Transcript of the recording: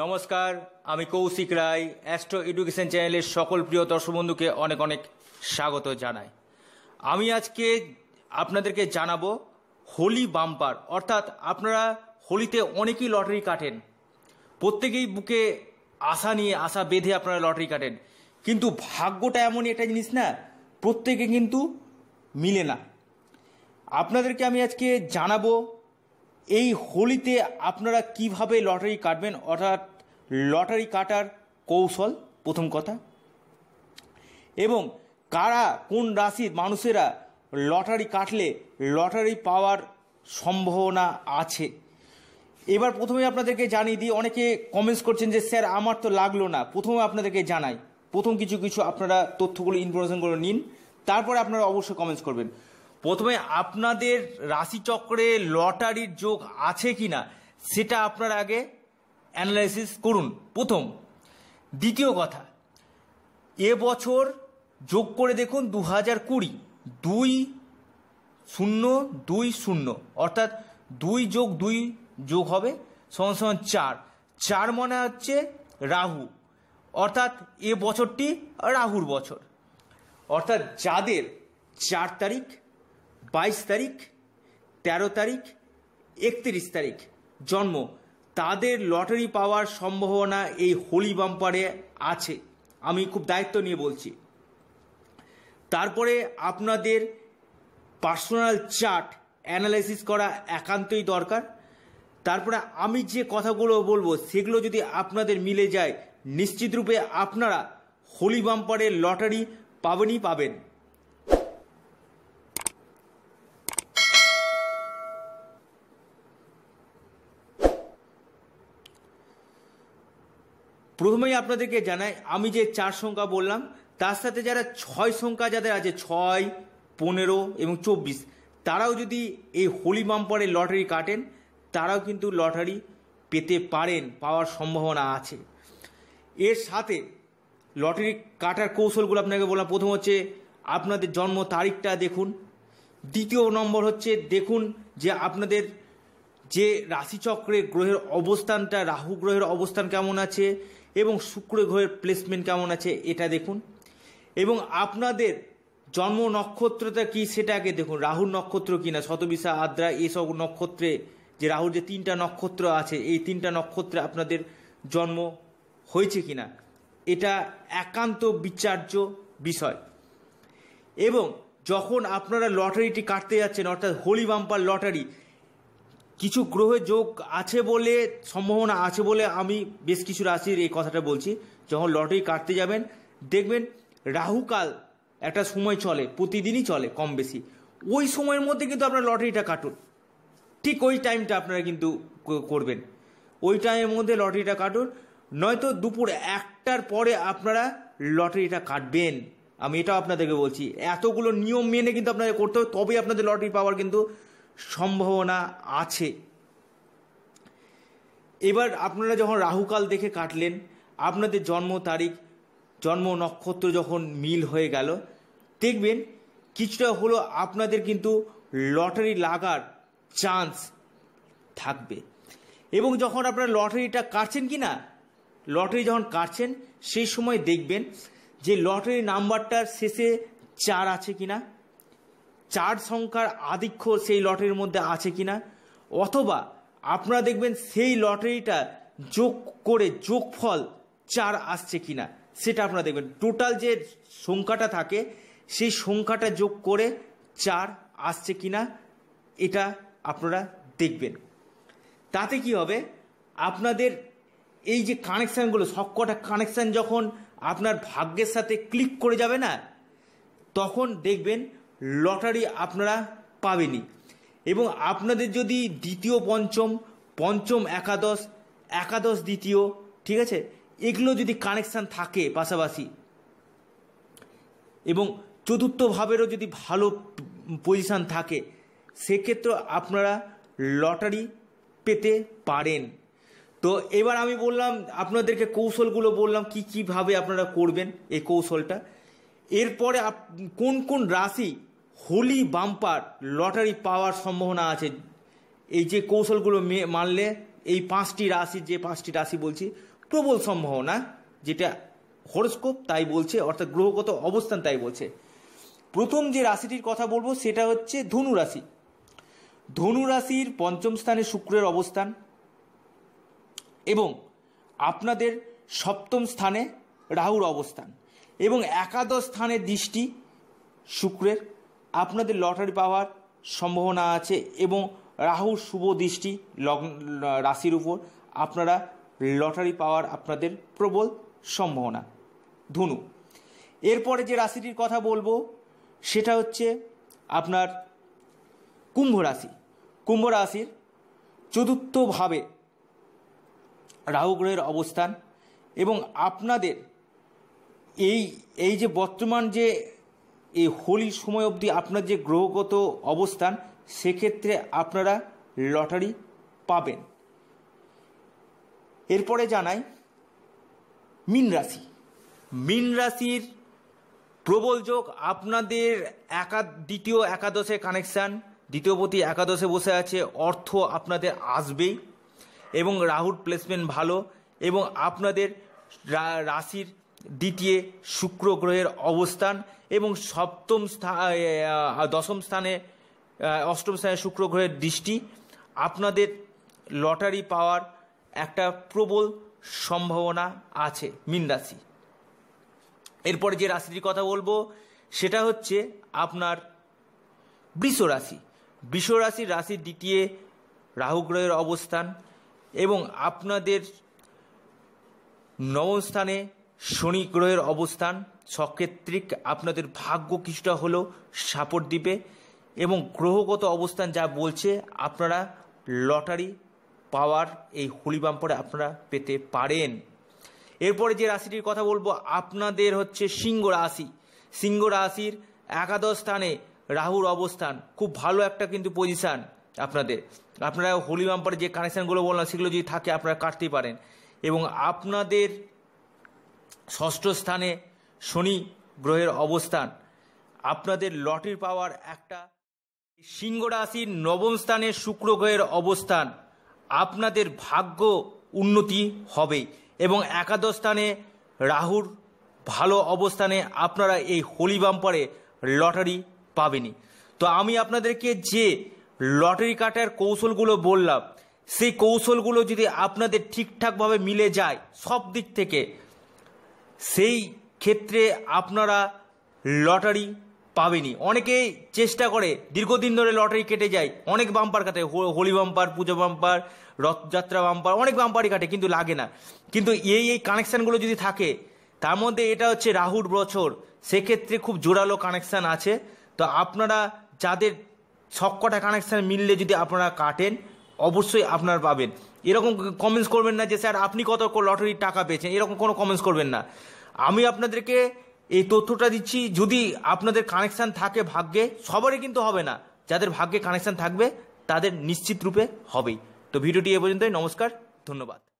নমস্কার আমি কৌশিক রায় astro education চ্যানেলের সকল প্রিয় দর্শক বন্ধুকে অনেক অনেক স্বাগত জানাই আমি আজকে আপনাদেরকে জানাবো হোলি বাম্পার অর্থাৎ আপনারা হোলিতে অনেকেই লটারি কাটেন প্রত্যেকেই বুকে আশা নিয়ে আশা বেঁধে আপনারা লটারি কাটেন কিন্তু ভাগ্যটা এমনই একটা জিনিস না প্রত্যেকে কিন্তু মিলে না আপনাদেরকে আমি আজকে জানাবো এই হোলিতে আপনারা কিভাবে লটারি কাটবেন অর্থাৎ লটারি কাটার কৌশল প্রথম কথা এবং কারা কোন রাশির মানুষেরা লটারি কাটলে লটারি পাওয়ার সম্ভাবনা আছে এবার প্রথমে আপনাদেরকে জানিয়ে দিই অনেকে কমেন্টস করছেন যে স্যার আমার তো লাগলো না প্রথমে আপনাদেরকে জানাই প্রথম কিছু কিছু আপনারা তথ্যগুলো ইনফরমেশনগুলো নিন তারপরে আপনারা অবশ্যই কমেন্টস করবেন প্রথমে আপনাদের রাশিচক্রে লটারির যোগ আছে কি না সেটা আপনার আগে অ্যানালাইসিস করুন প্রথম দ্বিতীয় কথা এ বছর যোগ করে দেখুন দু হাজার কুড়ি দুই শূন্য দুই শূন্য অর্থাৎ দুই যোগ দুই যোগ হবে সমান সমান চার চার মনে হচ্ছে রাহু অর্থাৎ এ বছরটি রাহুর বছর অর্থাৎ যাদের চার তারিখ বাইশ তারিখ ১৩ তারিখ একত্রিশ তারিখ জন্ম তাদের লটারি পাওয়ার সম্ভাবনা এই হোলি বাম্পারে আছে আমি খুব দায়িত্ব নিয়ে বলছি তারপরে আপনাদের পার্সোনাল চার্ট অ্যানালাইসিস করা একান্তই দরকার তারপরে আমি যে কথাগুলো বলবো সেগুলো যদি আপনাদের মিলে যায় নিশ্চিতরূপে আপনারা হোলি বাম্পারের লটারি পাবেনই পাবেন প্রথমেই আপনাদেরকে জানাই আমি যে চার সংখ্যা বললাম তার সাথে যারা ছয় সংখ্যা যাদের আছে ছয় পনেরো এবং চব্বিশ তারাও যদি এই হোলি বাম্পারে লটারি কাটেন তারাও কিন্তু লটারি পেতে পারেন পাওয়ার সম্ভাবনা আছে এর সাথে লটারি কাটার কৌশলগুলো আপনাকে বললাম প্রথম হচ্ছে আপনাদের জন্ম তারিখটা দেখুন দ্বিতীয় নম্বর হচ্ছে দেখুন যে আপনাদের যে রাশিচক্রে গ্রহের অবস্থানটা রাহু গ্রহের অবস্থান কেমন আছে এবং শুক্র গ্রহের প্লেসমেন্ট কেমন আছে এটা দেখুন এবং আপনাদের জন্ম নক্ষত্রটা কি আগে দেখুন রাহুর নক্ষত্র কি না শতবিশা আদ্রা এসব নক্ষত্রে যে রাহুর যে তিনটা নক্ষত্র আছে এই তিনটা নক্ষত্রে আপনাদের জন্ম হয়েছে কি না এটা একান্ত বিচার্য বিষয় এবং যখন আপনারা লটারিটি কাটতে যাচ্ছেন অর্থাৎ হোলি বাম্পার লটারি কিছু গ্রহে যোগ আছে বলে সম্ভাবনা আছে বলে আমি বেশ কিছু রাশির এই কথাটা বলছি যখন লটারি কাটতে যাবেন দেখবেন রাহুকাল একটা সময় চলে প্রতিদিনই চলে কম বেশি ওই সময়ের মধ্যে কিন্তু আপনার লটারিটা কাটুন ঠিক ওই টাইমটা আপনারা কিন্তু করবেন ওই টাইমের মধ্যে লটারিটা কাটুন নয়তো দুপুর একটার পরে আপনারা লটারিটা কাটবেন আমি এটাও আপনাদেরকে বলছি এতগুলো নিয়ম মেনে কিন্তু আপনাদের করতে হবে তবেই আপনাদের লটারি পাওয়ার কিন্তু সম্ভাবনা আছে এবার আপনারা যখন রাহুকাল দেখে কাটলেন আপনাদের জন্ম তারিখ জন্ম নক্ষত্র যখন মিল হয়ে গেল দেখবেন কিছুটা হলো আপনাদের কিন্তু লটারি লাগার চান্স থাকবে এবং যখন আপনারা লটারিটা কাটছেন কি না লটারি যখন কাটছেন সেই সময় দেখবেন যে লটারি নাম্বারটার শেষে চার আছে কি না চার সংখ্যার আধিক্য সেই লটারির মধ্যে আছে কিনা অথবা আপনারা দেখবেন সেই লটারিটা যোগ করে যোগফল চার আসছে কিনা সেটা আপনারা দেখবেন টোটাল যে সংখ্যাটা থাকে সেই সংখ্যাটা যোগ করে চার আসছে কিনা এটা আপনারা দেখবেন তাতে কি হবে আপনাদের এই যে কানেকশানগুলো সবকটা কানেকশান যখন আপনার ভাগ্যের সাথে ক্লিক করে যাবে না তখন দেখবেন লটারি আপনারা পাবেনই এবং আপনাদের যদি দ্বিতীয় পঞ্চম পঞ্চম একাদশ একাদশ দ্বিতীয় ঠিক আছে এগুলো যদি কানেকশান থাকে পাশাপাশি এবং চতুর্থভাবেরও যদি ভালো পজিশান থাকে সেক্ষেত্রে আপনারা লটারি পেতে পারেন তো এবার আমি বললাম আপনাদেরকে কৌশলগুলো বললাম কি কিভাবে আপনারা করবেন এই কৌশলটা এরপরে কোন কোন রাশি হোলি বাম্পার লটারি পাওয়ার সম্ভাবনা আছে এই যে কৌশলগুলো মানলে এই পাঁচটি রাশি যে পাঁচটি রাশি বলছি প্রবল সম্ভাবনা যেটা হরস্কোপ তাই বলছে অর্থাৎ গ্রহগত অবস্থান তাই বলছে প্রথম যে রাশিটির কথা বলবো সেটা হচ্ছে ধনু রাশি ধনু রাশির পঞ্চম স্থানে শুক্রের অবস্থান এবং আপনাদের সপ্তম স্থানে রাহুর অবস্থান এবং একাদশ স্থানে দৃষ্টি শুক্রের আপনাদের লটারি পাওয়ার সম্ভাবনা আছে এবং রাহুর শুভ দৃষ্টি লগ্ন রাশির উপর আপনারা লটারি পাওয়ার আপনাদের প্রবল সম্ভাবনা ধনু এরপরে যে রাশিটির কথা বলবো সেটা হচ্ছে আপনার কুম্ভ রাশি কুম্ভ রাশির চতুর্থভাবে রাহু গ্রহের অবস্থান এবং আপনাদের এই এই যে বর্তমান যে এই হোলির সময় অবধি আপনার যে গ্রহগত অবস্থান সেক্ষেত্রে আপনারা লটারি পাবেন এরপরে জানাই মিন রাশি মীন রাশির প্রবল যোগ আপনাদের একা দ্বিতীয় একাদশে কানেকশান দ্বিতীয়পতি একাদশে বসে আছে অর্থ আপনাদের আসবেই এবং রাহুর প্লেসমেন্ট ভালো এবং আপনাদের রাশির দ্বিতীয় শুক্র গ্রহের অবস্থান এবং সপ্তম স্থান দশম স্থানে অষ্টম স্থানে শুক্র গ্রহের দৃষ্টি আপনাদের লটারি পাওয়ার একটা প্রবল সম্ভাবনা আছে মিন রাশি এরপরে যে রাশিটির কথা বলবো সেটা হচ্ছে আপনার বৃষ রাশি বৃষ রাশির রাশির দ্বিতীয় রাহু গ্রহের অবস্থান এবং আপনাদের নবম স্থানে শনি গ্রহের অবস্থান সক্ষেত্রিক আপনাদের ভাগ্য কিছুটা হলো সাপোর্ট দিবে এবং গ্রহগত অবস্থান যা বলছে আপনারা লটারি পাওয়ার এই হোলি বাম্পারে আপনারা পেতে পারেন এরপরে যে রাশিটির কথা বলবো আপনাদের হচ্ছে সিংহ রাশি সিংহ রাশির একাদশ স্থানে রাহুর অবস্থান খুব ভালো একটা কিন্তু পজিশান আপনাদের আপনারা হোলি বাম্পারে যে কানেকশানগুলো বললাম সেগুলো যদি থাকে আপনারা কাটতেই পারেন এবং আপনাদের ষষ্ঠ স্থানে শনি গ্রহের অবস্থান আপনাদের লটারি পাওয়ার একটা সিংহ রাশির নবম স্থানে শুক্র গ্রহের অবস্থান আপনাদের ভাগ্য উন্নতি হবে এবং একাদশ স্থানে রাহুর ভালো অবস্থানে আপনারা এই হোলি বাম্পারে লটারি পাবেনি তো আমি আপনাদেরকে যে লটারি কাটার কৌশলগুলো বললাম সেই কৌশলগুলো যদি আপনাদের ঠিকঠাকভাবে মিলে যায় সব দিক থেকে সেই ক্ষেত্রে আপনারা লটারি পাবেনি অনেকেই চেষ্টা করে দীর্ঘদিন ধরে লটারি কেটে যায় অনেক বাম্পার কাটে Holi bumper Puja bumper Rathyatra bumper অনেক বাম্পারই কাটে কিন্তু লাগে না কিন্তু এই এই কানেকশানগুলো যদি থাকে তার মধ্যে এটা হচ্ছে রাহুর বছর সেক্ষেত্রে খুব জোরালো কানেকশান আছে তো আপনারা যাদের সবকটা কানেকশান মিললে যদি আপনারা কাটেন অবশ্যই আপনারা পাবেন এরকম কমেন্টস করবেন না যে স্যার আপনি কত লটারির টাকা পেয়েছেন এরকম কোনো কমেন্টস করবেন না আমি আপনাদেরকে এই তথ্যটা দিচ্ছি যদি আপনাদের কানেকশান থাকে ভাগ্যে সবারই কিন্তু হবে না যাদের ভাগ্যে কানেকশান থাকবে তাদের নিশ্চিত রূপে হবেই তো ভিডিওটি এ পর্যন্তই নমস্কার ধন্যবাদ